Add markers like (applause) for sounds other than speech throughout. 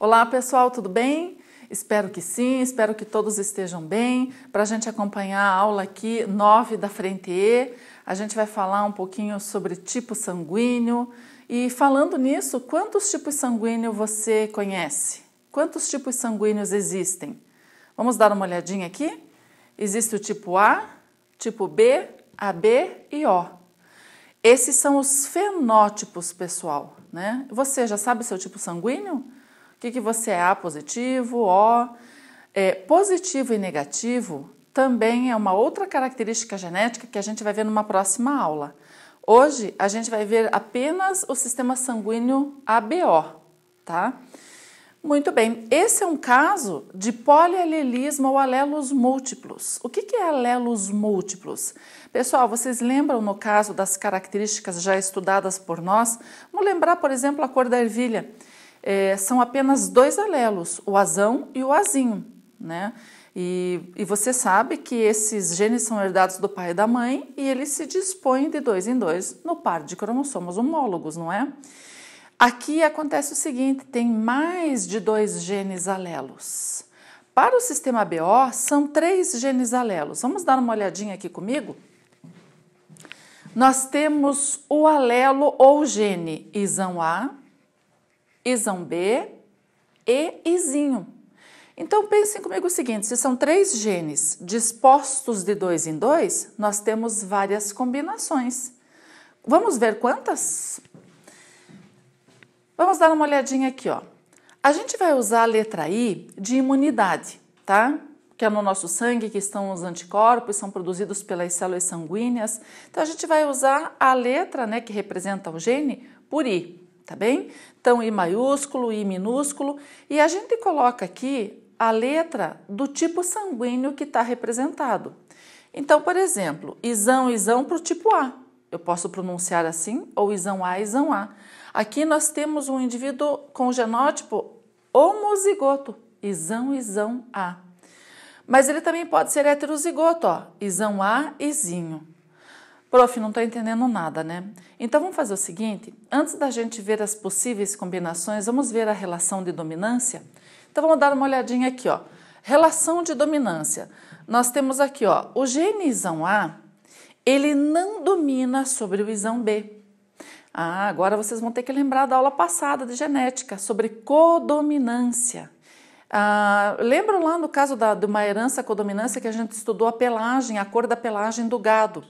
Olá pessoal, tudo bem? Espero que sim, espero que todos estejam bem. Para a gente acompanhar a aula aqui 9 da frente E, a gente vai falar um pouquinho sobre tipo sanguíneo. E falando nisso, quantos tipos sanguíneos você conhece? Quantos tipos sanguíneos existem? Vamos dar uma olhadinha aqui? Existe o tipo A, tipo B, AB e O. Esses são os fenótipos, pessoal, né? Você já sabe seu tipo sanguíneo? O que, que você é A positivo, O. É, positivo e negativo também é uma outra característica genética que a gente vai ver numa próxima aula. Hoje a gente vai ver apenas o sistema sanguíneo ABO, tá? Muito bem, esse é um caso de polialelismo ou alelos múltiplos. O que, que é alelos múltiplos? Pessoal, vocês lembram no caso das características já estudadas por nós? Vamos lembrar, por exemplo, a cor da ervilha é, são apenas dois alelos, o azão e o azinho, né? E, e, você sabe que esses genes são herdados do pai e da mãe e eles se dispõem de dois em dois no par de cromossomos homólogos, não é? Aqui acontece o seguinte: tem mais de dois genes alelos. Para o sistema BO, são três genes alelos. Vamos dar uma olhadinha aqui comigo? Nós temos o alelo ou gene isão A, isão B e izinho. Então pensem comigo o seguinte: se são três genes dispostos de dois em dois, nós temos várias combinações. Vamos ver quantas? Vamos dar uma olhadinha aqui, ó. A gente vai usar a letra I de imunidade, tá? Que é no nosso sangue que estão os anticorpos, são produzidos pelas células sanguíneas. Então a gente vai usar a letra, né, que representa o gene, por I tá bem? Então, I maiúsculo, I minúsculo, e a gente coloca aqui a letra do tipo sanguíneo que está representado. Então, por exemplo, isão, isão para o tipo A. Eu posso pronunciar assim, ou isão A, isão A. Aqui nós temos um indivíduo com genótipo homozigoto, isão, isão A. Mas ele também pode ser heterozigoto, ó, isão A, izinho. Prof, não estou tá entendendo nada, né? Então vamos fazer o seguinte: antes da gente ver as possíveis combinações, vamos ver a relação de dominância? Então vamos dar uma olhadinha aqui, ó. Relação de dominância. Nós temos aqui, ó, o gene isão A, ele não domina sobre o isão B. Ah, agora vocês vão ter que lembrar da aula passada de genética sobre codominância. Ah, lembram lá no caso da, de uma herança codominância que a gente estudou a pelagem, a cor da pelagem do gado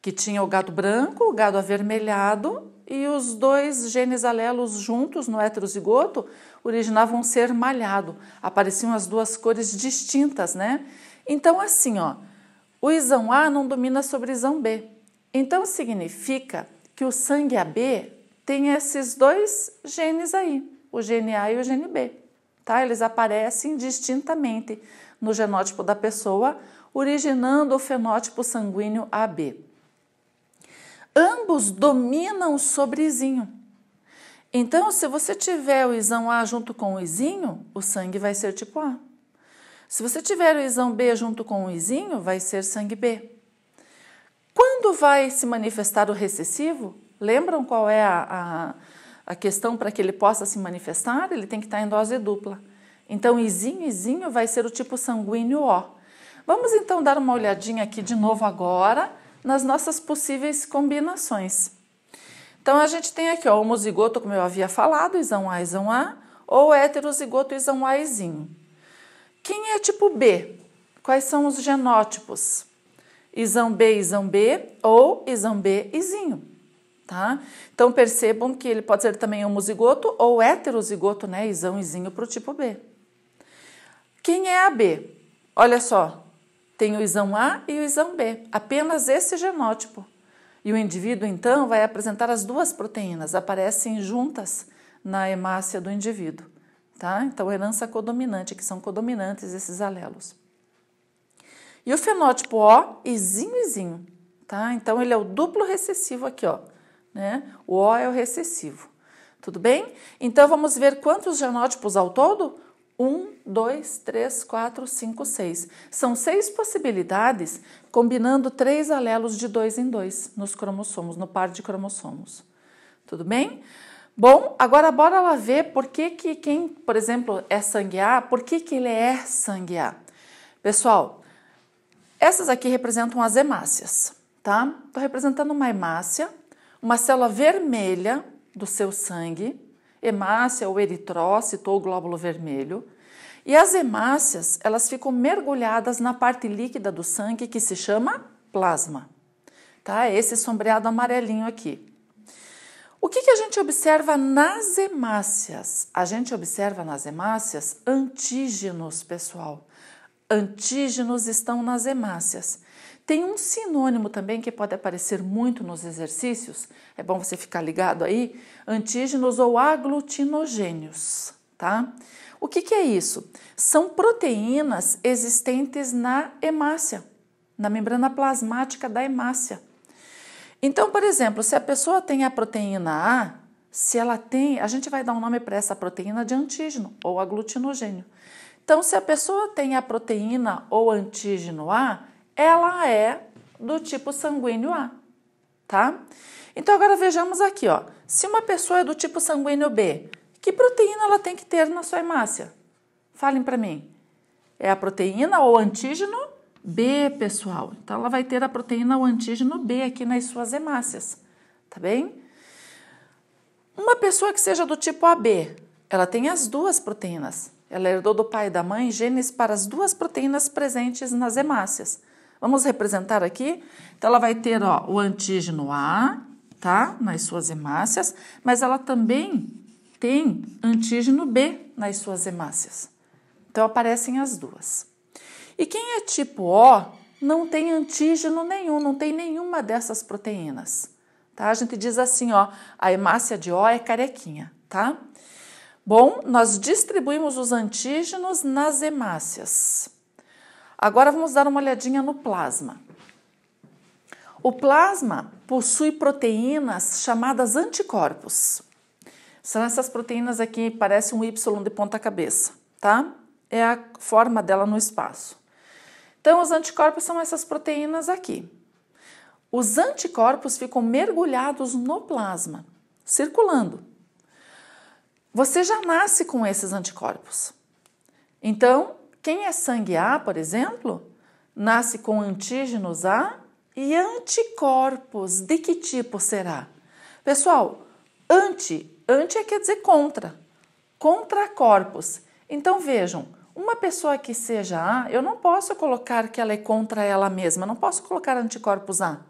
que tinha o gado branco, o gado avermelhado e os dois genes alelos juntos no heterozigoto originavam um ser malhado. Apareciam as duas cores distintas, né? Então, assim, ó, o isão A não domina sobre o isão B. Então, significa que o sangue AB tem esses dois genes aí, o gene A e o gene B. Tá? Eles aparecem distintamente no genótipo da pessoa, originando o fenótipo sanguíneo AB ambos dominam sobre isinho. Então, se você tiver o isão A junto com o isinho, o sangue vai ser tipo A. Se você tiver o isão B junto com o isinho, vai ser sangue B. Quando vai se manifestar o recessivo? Lembram qual é a, a, a questão para que ele possa se manifestar? Ele tem que estar em dose dupla. Então, isinho, isinho vai ser o tipo sanguíneo O. Vamos então dar uma olhadinha aqui de novo agora nas nossas possíveis combinações. Então a gente tem aqui ó, homozigoto, como eu havia falado, isão A, isão A, ou heterozigoto, isão A, isinho. Quem é tipo B? Quais são os genótipos? Isão B, isão B ou isão B, isinho, Tá? Então percebam que ele pode ser também homozigoto ou heterozigoto, né? Isão, isinho para o tipo B. Quem é a B? Olha só, tem o isão A e o isão B, apenas esse genótipo. E o indivíduo então vai apresentar as duas proteínas, aparecem juntas na hemácia do indivíduo, tá? Então, herança codominante, que são codominantes esses alelos. E o fenótipo O, izinho, izinho, tá? Então, ele é o duplo recessivo aqui, ó, né? O O é o recessivo. Tudo bem? Então, vamos ver quantos genótipos ao todo? 1, 2, 3, 4, 5, 6. São seis possibilidades combinando três alelos de dois em dois nos cromossomos, no par de cromossomos. Tudo bem? Bom, agora bora lá ver por que, que quem, por exemplo, é sangue A, por que, que ele é sangue A? Pessoal, essas aqui representam as hemácias, tá? Estou representando uma hemácia, uma célula vermelha do seu sangue, hemácia ou eritrócito ou glóbulo vermelho. E as hemácias, elas ficam mergulhadas na parte líquida do sangue que se chama plasma. Tá? Esse sombreado amarelinho aqui. O que, que a gente observa nas hemácias? A gente observa nas hemácias antígenos, pessoal. Antígenos estão nas hemácias. Tem um sinônimo também que pode aparecer muito nos exercícios, é bom você ficar ligado aí: antígenos ou aglutinogênios, tá? O que, que é isso? São proteínas existentes na hemácia, na membrana plasmática da hemácia. Então, por exemplo, se a pessoa tem a proteína A, se ela tem, a gente vai dar um nome para essa proteína de antígeno ou aglutinogênio. Então, se a pessoa tem a proteína ou antígeno A, ela é do tipo sanguíneo A, tá? Então agora vejamos aqui, ó. Se uma pessoa é do tipo sanguíneo B, que proteína ela tem que ter na sua hemácia? Falem para mim. É a proteína ou antígeno B, pessoal. Então ela vai ter a proteína ou antígeno B aqui nas suas hemácias, tá bem? Uma pessoa que seja do tipo AB, ela tem as duas proteínas. Ela herdou do pai e da mãe genes para as duas proteínas presentes nas hemácias. Vamos representar aqui? Então, ela vai ter ó, o antígeno A, tá? Nas suas hemácias, mas ela também tem antígeno B nas suas hemácias. Então, aparecem as duas. E quem é tipo O não tem antígeno nenhum, não tem nenhuma dessas proteínas. Tá? A gente diz assim, ó, a hemácia de O é carequinha, tá? Bom, nós distribuímos os antígenos nas hemácias. Agora vamos dar uma olhadinha no plasma. O plasma possui proteínas chamadas anticorpos. São essas proteínas aqui, parece um Y de ponta cabeça, tá? É a forma dela no espaço. Então, os anticorpos são essas proteínas aqui. Os anticorpos ficam mergulhados no plasma, circulando. Você já nasce com esses anticorpos. Então, quem é sangue A, por exemplo, nasce com antígenos A e anticorpos. De que tipo será? Pessoal, anti, anti é quer dizer contra, contra corpos. Então vejam, uma pessoa que seja A, eu não posso colocar que ela é contra ela mesma, não posso colocar anticorpos A.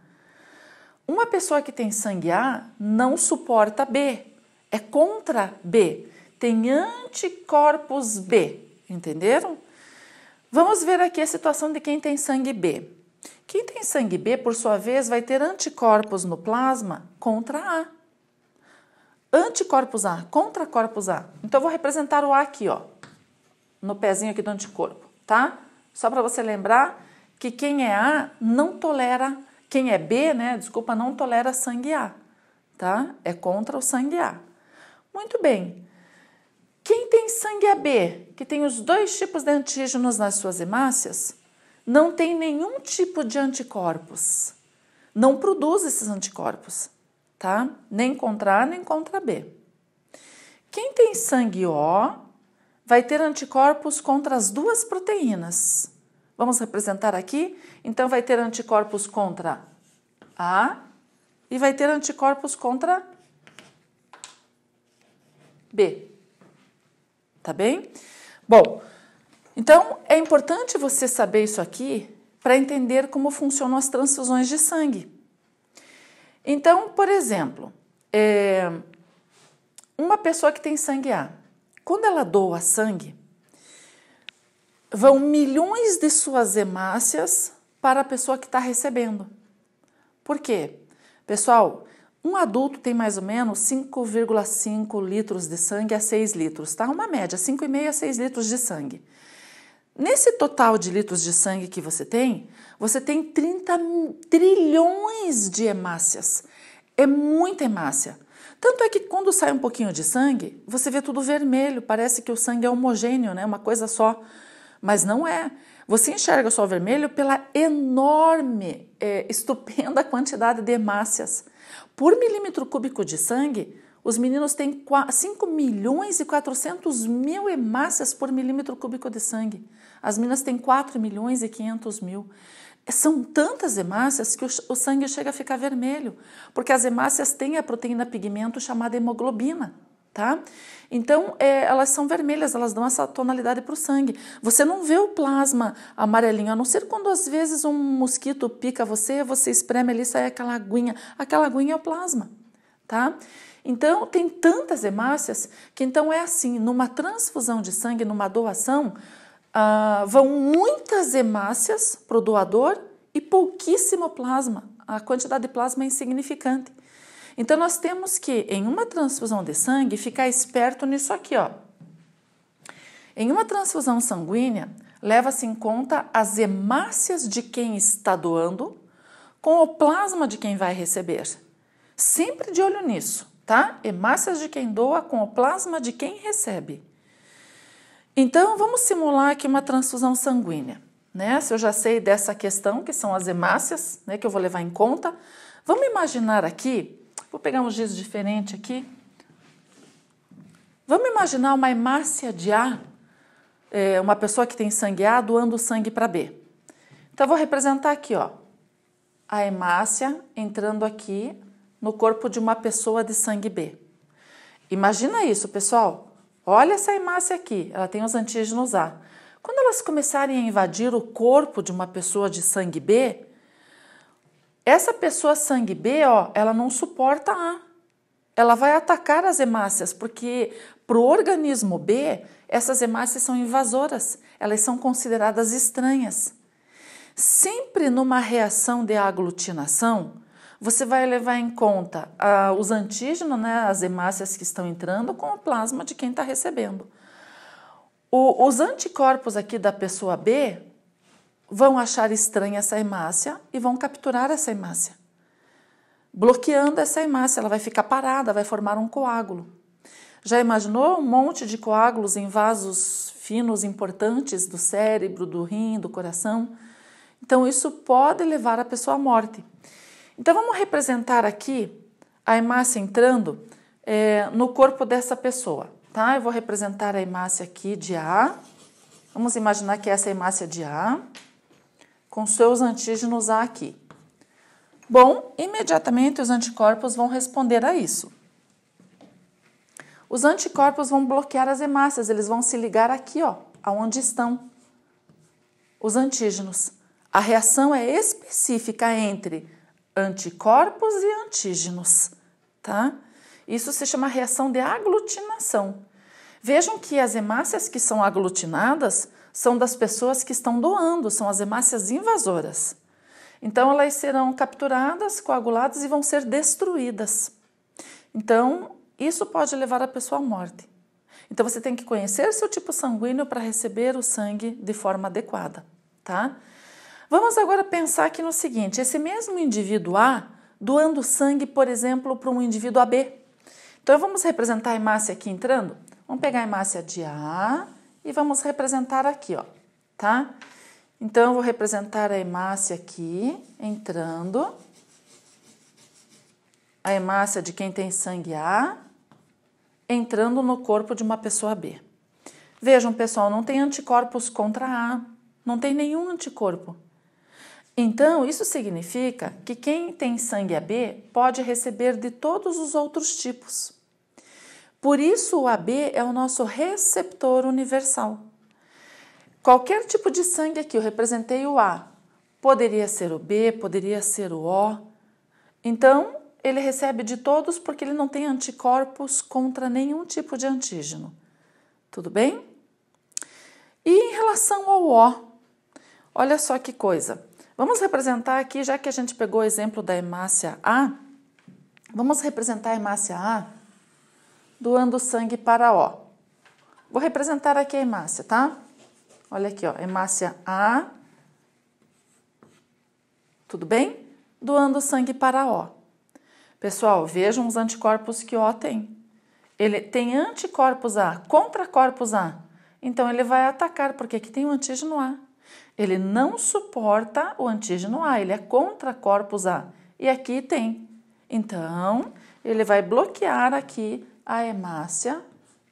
Uma pessoa que tem sangue A não suporta B, é contra B, tem anticorpos B, entenderam? Vamos ver aqui a situação de quem tem sangue B. Quem tem sangue B, por sua vez, vai ter anticorpos no plasma contra A. Anticorpos A contra corpos A. Então, eu vou representar o A aqui, ó, no pezinho aqui do anticorpo, tá? Só para você lembrar que quem é A não tolera, quem é B, né, desculpa, não tolera sangue A, tá? É contra o sangue A. Muito bem. Quem tem sangue AB, é que tem os dois tipos de antígenos nas suas hemácias, não tem nenhum tipo de anticorpos. Não produz esses anticorpos, tá? Nem contra A, nem contra B. Quem tem sangue O vai ter anticorpos contra as duas proteínas. Vamos representar aqui? Então, vai ter anticorpos contra A e vai ter anticorpos contra B tá bem? Bom, então é importante você saber isso aqui para entender como funcionam as transfusões de sangue. Então, por exemplo, é, uma pessoa que tem sangue A, quando ela doa sangue, vão milhões de suas hemácias para a pessoa que está recebendo. Por quê? Pessoal, um adulto tem mais ou menos 5,5 litros de sangue a 6 litros, tá? Uma média, 5,5 a 6 litros de sangue. Nesse total de litros de sangue que você tem, você tem 30 trilhões de hemácias. É muita hemácia. Tanto é que quando sai um pouquinho de sangue, você vê tudo vermelho, parece que o sangue é homogêneo, né? Uma coisa só. Mas não é. Você enxerga só vermelho pela enorme, é, estupenda (laughs) quantidade de hemácias. Por milímetro cúbico de sangue, os meninos têm 5 milhões e 400 mil hemácias por milímetro cúbico de sangue. As meninas têm 4 milhões e 500 mil. São tantas hemácias que o sangue chega a ficar vermelho, porque as hemácias têm a proteína pigmento chamada hemoglobina tá? Então, é, elas são vermelhas, elas dão essa tonalidade para o sangue. Você não vê o plasma amarelinho, a não ser quando às vezes um mosquito pica você, você espreme ali e sai aquela aguinha. Aquela aguinha é o plasma, tá? Então, tem tantas hemácias que então é assim, numa transfusão de sangue, numa doação, ah, vão muitas hemácias para o doador e pouquíssimo plasma. A quantidade de plasma é insignificante. Então nós temos que, em uma transfusão de sangue, ficar esperto nisso aqui, ó. Em uma transfusão sanguínea, leva-se em conta as hemácias de quem está doando com o plasma de quem vai receber. Sempre de olho nisso, tá? Hemácias de quem doa com o plasma de quem recebe. Então, vamos simular aqui uma transfusão sanguínea. Né? Se eu já sei dessa questão, que são as hemácias, né, que eu vou levar em conta, vamos imaginar aqui Vou pegar um giz diferente aqui. Vamos imaginar uma hemácia de A, é, uma pessoa que tem sangue A doando sangue para B. Então, eu vou representar aqui, ó, a hemácia entrando aqui no corpo de uma pessoa de sangue B. Imagina isso, pessoal. Olha essa hemácia aqui, ela tem os antígenos A. Quando elas começarem a invadir o corpo de uma pessoa de sangue B, essa pessoa sangue B, ó, ela não suporta A. Ela vai atacar as hemácias, porque para o organismo B, essas hemácias são invasoras, elas são consideradas estranhas. Sempre numa reação de aglutinação, você vai levar em conta ah, os antígenos, né, as hemácias que estão entrando, com o plasma de quem está recebendo. O, os anticorpos aqui da pessoa B vão achar estranha essa hemácia e vão capturar essa hemácia. Bloqueando essa hemácia, ela vai ficar parada, vai formar um coágulo. Já imaginou um monte de coágulos em vasos finos importantes do cérebro, do rim, do coração? Então, isso pode levar a pessoa à morte. Então, vamos representar aqui a hemácia entrando é, no corpo dessa pessoa, tá? Eu vou representar a hemácia aqui de A. Vamos imaginar que é essa é a hemácia de A com seus antígenos A aqui. Bom, imediatamente os anticorpos vão responder a isso. Os anticorpos vão bloquear as hemácias, eles vão se ligar aqui, ó, aonde estão os antígenos. A reação é específica entre anticorpos e antígenos, tá? Isso se chama reação de aglutinação. Vejam que as hemácias que são aglutinadas são das pessoas que estão doando, são as hemácias invasoras. Então, elas serão capturadas, coaguladas e vão ser destruídas. Então, isso pode levar a pessoa à morte. Então, você tem que conhecer seu tipo sanguíneo para receber o sangue de forma adequada, tá? Vamos agora pensar aqui no seguinte: esse mesmo indivíduo A doando sangue, por exemplo, para um indivíduo AB. Então, vamos representar a hemácia aqui entrando? Vamos pegar a hemácia de A, e vamos representar aqui, ó, tá? Então, eu vou representar a hemácia aqui, entrando. A hemácia de quem tem sangue A, entrando no corpo de uma pessoa B. Vejam, pessoal, não tem anticorpos contra A, não tem nenhum anticorpo. Então, isso significa que quem tem sangue AB pode receber de todos os outros tipos. Por isso, o AB é o nosso receptor universal. Qualquer tipo de sangue aqui, eu representei o A. Poderia ser o B, poderia ser o O. Então, ele recebe de todos porque ele não tem anticorpos contra nenhum tipo de antígeno. Tudo bem? E em relação ao O, olha só que coisa. Vamos representar aqui, já que a gente pegou o exemplo da hemácia A, vamos representar a hemácia A doando sangue para O. Vou representar aqui a hemácia, tá? Olha aqui, ó, hemácia A. Tudo bem? Doando sangue para O. Pessoal, vejam os anticorpos que O tem. Ele tem anticorpos A contra corpos A. Então ele vai atacar, porque aqui tem o antígeno A. Ele não suporta o antígeno A, ele é contra corpos A. E aqui tem. Então, ele vai bloquear aqui a hemácia,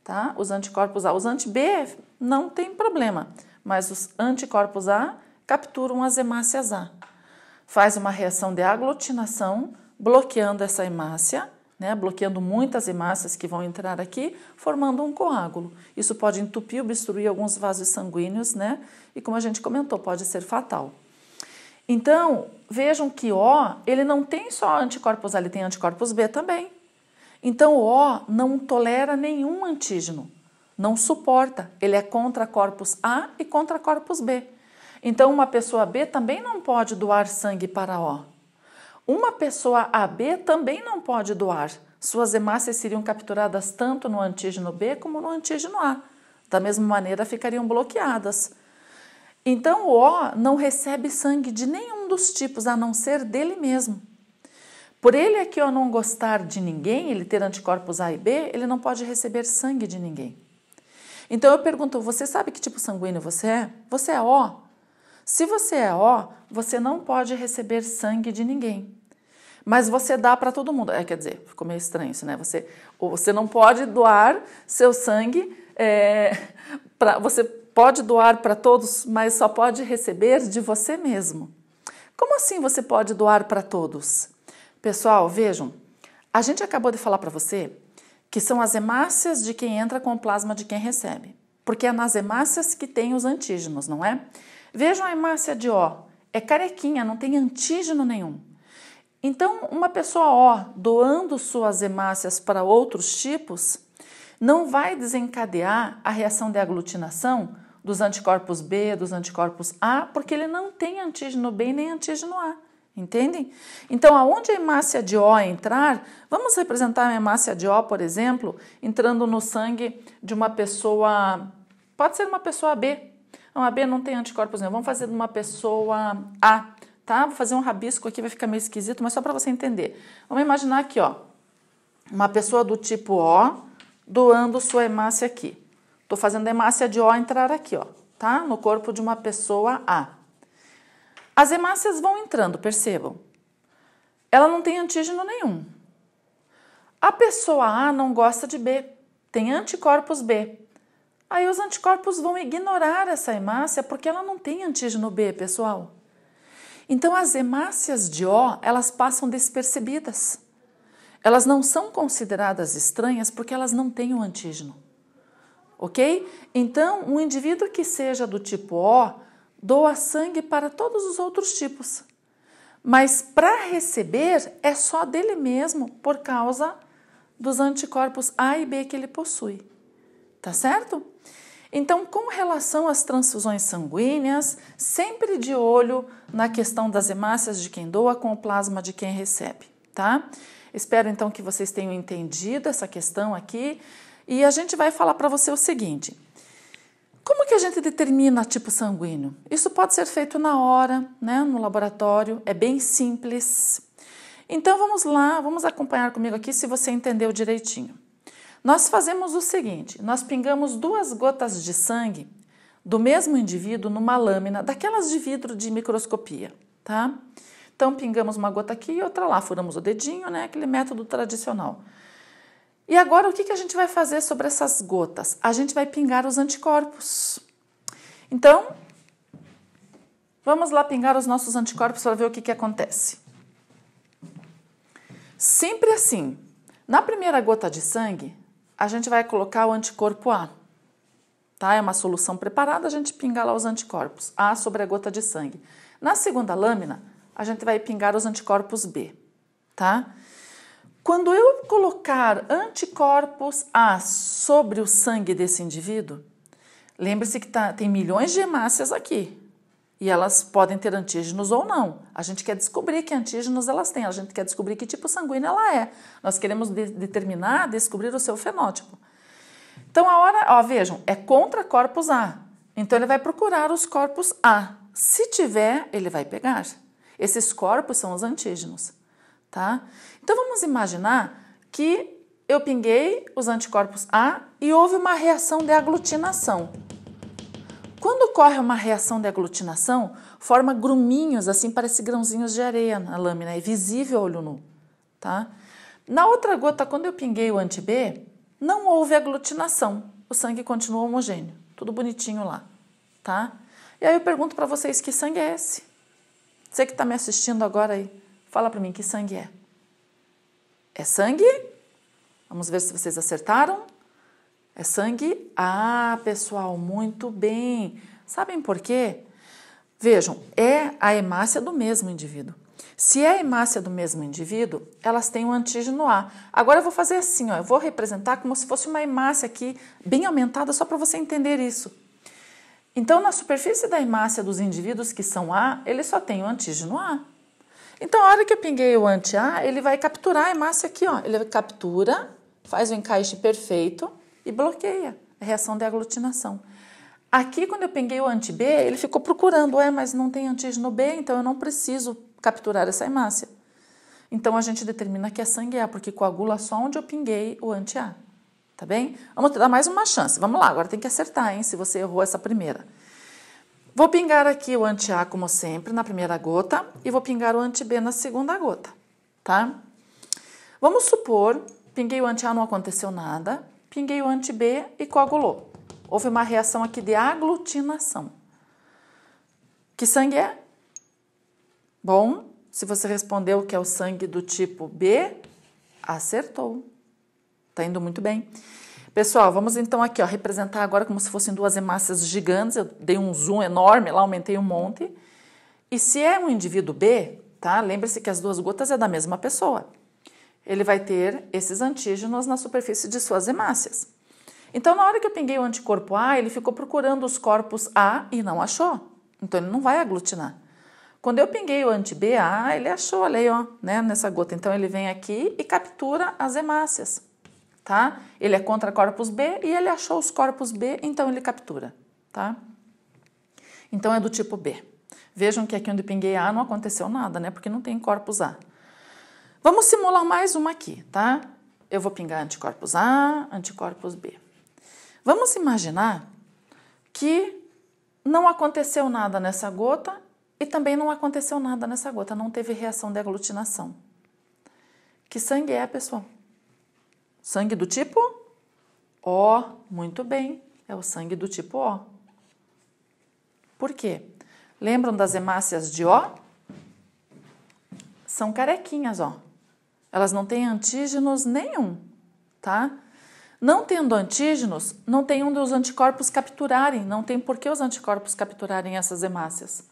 tá? Os anticorpos A. Os anti-B não tem problema, mas os anticorpos A capturam as hemácias A. Faz uma reação de aglutinação, bloqueando essa hemácia, né? bloqueando muitas hemácias que vão entrar aqui, formando um coágulo. Isso pode entupir, obstruir alguns vasos sanguíneos, né? E como a gente comentou, pode ser fatal. Então, vejam que O, ele não tem só anticorpos A, ele tem anticorpos B também. Então o O não tolera nenhum antígeno, não suporta. Ele é contra corpos A e contra corpos B. Então uma pessoa B também não pode doar sangue para O. Uma pessoa AB também não pode doar. Suas hemácias seriam capturadas tanto no antígeno B como no antígeno A. Da mesma maneira, ficariam bloqueadas. Então o O não recebe sangue de nenhum dos tipos, a não ser dele mesmo. Por ele aqui é eu não gostar de ninguém, ele ter anticorpos A e B, ele não pode receber sangue de ninguém. Então eu pergunto: você sabe que tipo sanguíneo você é? Você é O. Se você é O, você não pode receber sangue de ninguém. Mas você dá para todo mundo. É, quer dizer, ficou meio estranho isso, né? Você, você não pode doar seu sangue. É, (laughs) pra, você pode doar para todos, mas só pode receber de você mesmo. Como assim você pode doar para todos? Pessoal, vejam, a gente acabou de falar para você que são as hemácias de quem entra com o plasma de quem recebe, porque é nas hemácias que tem os antígenos, não é? Vejam a hemácia de O, é carequinha, não tem antígeno nenhum. Então, uma pessoa O doando suas hemácias para outros tipos não vai desencadear a reação de aglutinação dos anticorpos B, dos anticorpos A, porque ele não tem antígeno B nem antígeno A. Entendem? Então, aonde a hemácia de O entrar, vamos representar a hemácia de O, por exemplo, entrando no sangue de uma pessoa, pode ser uma pessoa B. Não, a B não tem anticorpos nenhum, né? vamos fazer de uma pessoa A, tá? Vou fazer um rabisco aqui, vai ficar meio esquisito, mas só para você entender. Vamos imaginar aqui, ó, uma pessoa do tipo O doando sua hemácia aqui. Estou fazendo a hemácia de O entrar aqui, ó, tá? No corpo de uma pessoa A. As hemácias vão entrando, percebam. Ela não tem antígeno nenhum. A pessoa A não gosta de B, tem anticorpos B. Aí os anticorpos vão ignorar essa hemácia porque ela não tem antígeno B, pessoal. Então as hemácias de O, elas passam despercebidas. Elas não são consideradas estranhas porque elas não têm o antígeno. OK? Então, um indivíduo que seja do tipo O, doa sangue para todos os outros tipos. Mas para receber é só dele mesmo por causa dos anticorpos A e B que ele possui. Tá certo? Então, com relação às transfusões sanguíneas, sempre de olho na questão das hemácias de quem doa com o plasma de quem recebe, tá? Espero então que vocês tenham entendido essa questão aqui e a gente vai falar para você o seguinte: como que a gente determina tipo sanguíneo? Isso pode ser feito na hora, né, no laboratório, é bem simples. Então vamos lá, vamos acompanhar comigo aqui se você entendeu direitinho. Nós fazemos o seguinte: nós pingamos duas gotas de sangue do mesmo indivíduo numa lâmina, daquelas de vidro de microscopia, tá? Então pingamos uma gota aqui e outra lá, furamos o dedinho, né? Aquele método tradicional. E agora o que, que a gente vai fazer sobre essas gotas? A gente vai pingar os anticorpos. Então, vamos lá pingar os nossos anticorpos para ver o que, que acontece. Sempre assim, na primeira gota de sangue, a gente vai colocar o anticorpo A. Tá? É uma solução preparada, a gente pinga lá os anticorpos A sobre a gota de sangue. Na segunda lâmina, a gente vai pingar os anticorpos B, tá? Quando eu colocar anticorpos A sobre o sangue desse indivíduo, lembre-se que tá, tem milhões de hemácias aqui e elas podem ter antígenos ou não. A gente quer descobrir que antígenos elas têm, a gente quer descobrir que tipo sanguíneo ela é. Nós queremos de determinar, descobrir o seu fenótipo. Então a hora, ó, vejam, é contra corpos A. Então ele vai procurar os corpos A. Se tiver, ele vai pegar. Esses corpos são os antígenos, tá? Então vamos imaginar que eu pinguei os anticorpos A e houve uma reação de aglutinação. Quando ocorre uma reação de aglutinação, forma gruminhos, assim parece grãozinhos de areia na lâmina, é visível ao olho nu. Tá? Na outra gota, quando eu pinguei o anti-B, não houve aglutinação, o sangue continua homogêneo, tudo bonitinho lá. Tá? E aí eu pergunto para vocês que sangue é esse? Você que está me assistindo agora aí, fala para mim que sangue é. É sangue? Vamos ver se vocês acertaram. É sangue? Ah, pessoal, muito bem. Sabem por quê? Vejam, é a hemácia do mesmo indivíduo. Se é a hemácia do mesmo indivíduo, elas têm o um antígeno A. Agora eu vou fazer assim, ó, eu vou representar como se fosse uma hemácia aqui, bem aumentada, só para você entender isso. Então, na superfície da hemácia dos indivíduos que são A, ele só tem o antígeno A. Então, a hora que eu pinguei o anti a ele vai capturar a hemácia aqui, ó. Ele captura, faz o encaixe perfeito e bloqueia a reação de aglutinação. Aqui, quando eu pinguei o anti-B, ele ficou procurando, é, mas não tem antígeno B, então eu não preciso capturar essa hemácia. Então, a gente determina que é sangue A, porque coagula só onde eu pinguei o anti-A. Tá bem? Vamos dar mais uma chance. Vamos lá, agora tem que acertar, hein, se você errou essa primeira. Vou pingar aqui o anti-A, como sempre, na primeira gota e vou pingar o anti-B na segunda gota, tá? Vamos supor, pinguei o anti-A, não aconteceu nada, pinguei o anti-B e coagulou. Houve uma reação aqui de aglutinação. Que sangue é? Bom, se você respondeu que é o sangue do tipo B, acertou. Tá indo muito bem. Pessoal, vamos então aqui, ó, representar agora como se fossem duas hemácias gigantes. Eu dei um zoom enorme lá, aumentei um monte. E se é um indivíduo B, tá? Lembre-se que as duas gotas é da mesma pessoa. Ele vai ter esses antígenos na superfície de suas hemácias. Então, na hora que eu pinguei o anticorpo A, ele ficou procurando os corpos A e não achou. Então, ele não vai aglutinar. Quando eu pinguei o anti-B, A, ele achou ali, ó, né, nessa gota. Então, ele vem aqui e captura as hemácias tá? Ele é contra corpos B e ele achou os corpos B, então ele captura, tá? Então é do tipo B. Vejam que aqui onde pinguei A não aconteceu nada, né? Porque não tem corpos A. Vamos simular mais uma aqui, tá? Eu vou pingar anticorpos A, anticorpos B. Vamos imaginar que não aconteceu nada nessa gota e também não aconteceu nada nessa gota, não teve reação de aglutinação. Que sangue é, pessoal? Sangue do tipo O. Muito bem, é o sangue do tipo O. Por quê? Lembram das hemácias de O? São carequinhas, ó. Elas não têm antígenos nenhum, tá? Não tendo antígenos, não tem um dos anticorpos capturarem, não tem por que os anticorpos capturarem essas hemácias.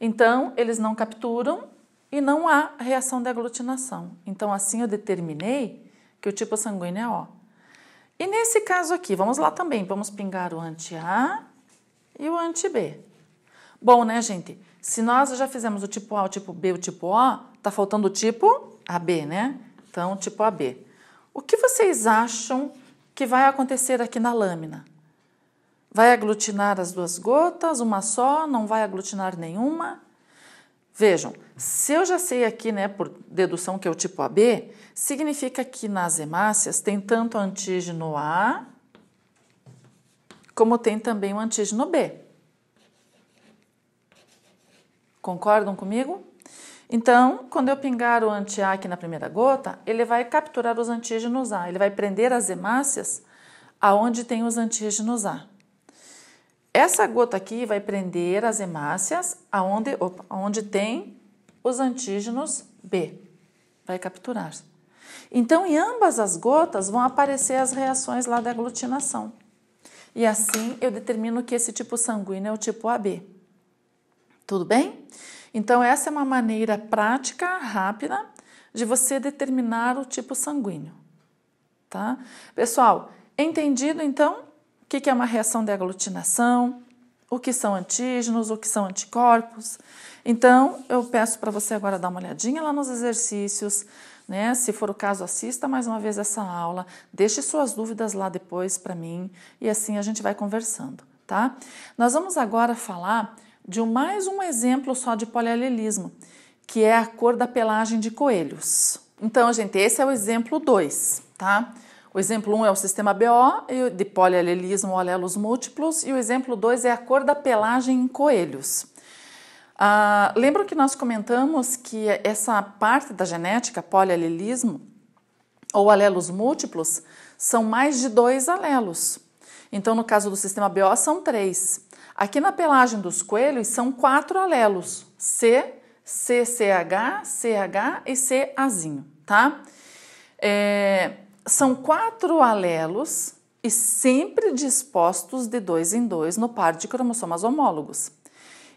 Então, eles não capturam e não há reação de aglutinação. Então, assim eu determinei que o tipo sanguíneo é O. E nesse caso aqui, vamos lá também, vamos pingar o anti-A e o anti-B. Bom, né, gente? Se nós já fizemos o tipo A, o tipo B, o tipo O, tá faltando o tipo AB, né? Então, tipo AB. O que vocês acham que vai acontecer aqui na lâmina? Vai aglutinar as duas gotas, uma só? Não vai aglutinar nenhuma? Vejam, se eu já sei aqui, né, por dedução que é o tipo AB, significa que nas hemácias tem tanto antígeno A como tem também o antígeno B. Concordam comigo? Então, quando eu pingar o anti-A aqui na primeira gota, ele vai capturar os antígenos A, ele vai prender as hemácias aonde tem os antígenos A. Essa gota aqui vai prender as hemácias aonde, opa, aonde tem os antígenos B. Vai capturar. Então, em ambas as gotas vão aparecer as reações lá da aglutinação. E assim eu determino que esse tipo sanguíneo é o tipo AB. Tudo bem? Então, essa é uma maneira prática, rápida, de você determinar o tipo sanguíneo. Tá? Pessoal, entendido então? o que é uma reação de aglutinação, o que são antígenos, o que são anticorpos. Então, eu peço para você agora dar uma olhadinha lá nos exercícios, né? Se for o caso, assista mais uma vez essa aula, deixe suas dúvidas lá depois para mim e assim a gente vai conversando, tá? Nós vamos agora falar de mais um exemplo só de polialelismo, que é a cor da pelagem de coelhos. Então, gente, esse é o exemplo 2, tá? O exemplo 1 um é o sistema BO, de polialelismo ou alelos múltiplos, e o exemplo 2 é a cor da pelagem em coelhos. Ah, que nós comentamos que essa parte da genética, polialelismo ou alelos múltiplos, são mais de dois alelos. Então, no caso do sistema BO, são três. Aqui na pelagem dos coelhos, são quatro alelos: C, CCH, CH e C azinho, tá? É, são quatro alelos e sempre dispostos de dois em dois no par de cromossomas homólogos.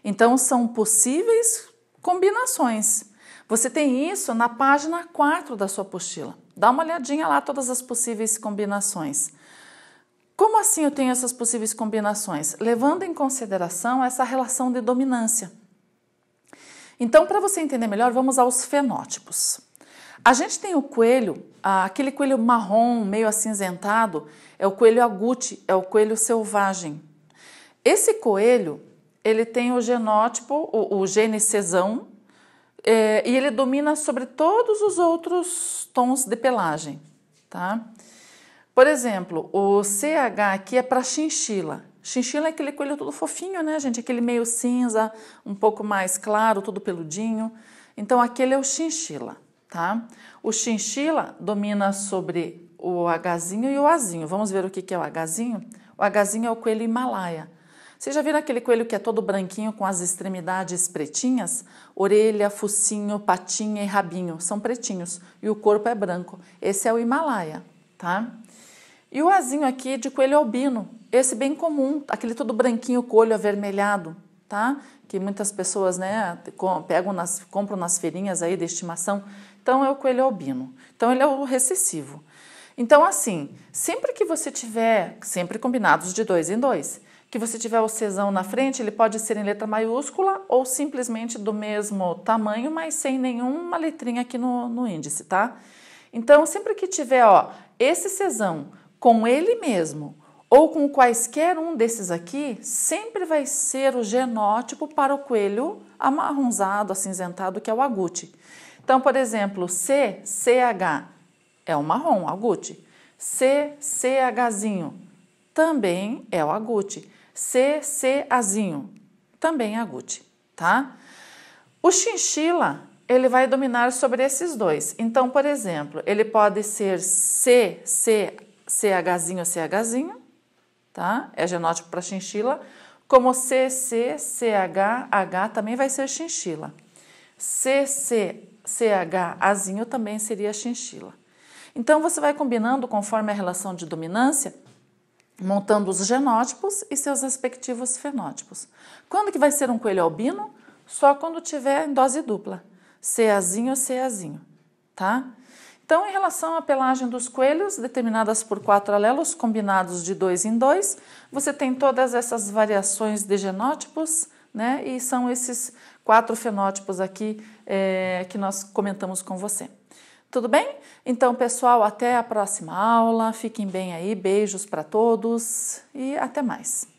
Então, são possíveis combinações. Você tem isso na página 4 da sua apostila. Dá uma olhadinha lá todas as possíveis combinações. Como assim eu tenho essas possíveis combinações? Levando em consideração essa relação de dominância. Então, para você entender melhor, vamos aos fenótipos. A gente tem o coelho, aquele coelho marrom, meio acinzentado, é o coelho agute, é o coelho selvagem. Esse coelho, ele tem o genótipo, o, o gene cesão, é, e ele domina sobre todos os outros tons de pelagem, tá? Por exemplo, o CH aqui é para chinchila. Chinchila é aquele coelho todo fofinho, né, gente? Aquele meio cinza, um pouco mais claro, todo peludinho. Então, aquele é o chinchila tá? O chinchila domina sobre o agazinho e o Azinho. Vamos ver o que é o agazinho O agazinho é o coelho Himalaia. Vocês já viram aquele coelho que é todo branquinho com as extremidades pretinhas? Orelha, focinho, patinha e rabinho são pretinhos e o corpo é branco. Esse é o Himalaia, tá? E o azinho aqui de coelho albino, esse bem comum, aquele todo branquinho com olho avermelhado, tá? Que muitas pessoas, né, pegam nas, compram nas feirinhas aí de estimação então é o coelho albino. Então ele é o recessivo. Então, assim, sempre que você tiver, sempre combinados de dois em dois, que você tiver o cesão na frente, ele pode ser em letra maiúscula ou simplesmente do mesmo tamanho, mas sem nenhuma letrinha aqui no, no índice, tá? Então, sempre que tiver, ó, esse cesão com ele mesmo ou com quaisquer um desses aqui, sempre vai ser o genótipo para o coelho amarronzado, acinzentado, que é o agute. Então, por exemplo, CCH é o marrom, agute. CCHzinho também é o agute. CCAzinho também é agute, tá? O chinchila, ele vai dominar sobre esses dois. Então, por exemplo, ele pode ser C CHzinho, tá? É genótipo para chinchila. Como CCCHH também vai ser chinchila. C CH-azinho também seria chinchila. Então você vai combinando conforme a relação de dominância, montando os genótipos e seus respectivos fenótipos. Quando que vai ser um coelho albino? Só quando tiver em dose dupla, CAzinho, CAzinho, tá? Então, em relação à pelagem dos coelhos, determinadas por quatro alelos combinados de dois em dois, você tem todas essas variações de genótipos, né? E são esses quatro fenótipos aqui é, que nós comentamos com você. Tudo bem? Então, pessoal, até a próxima aula. Fiquem bem aí. Beijos para todos e até mais.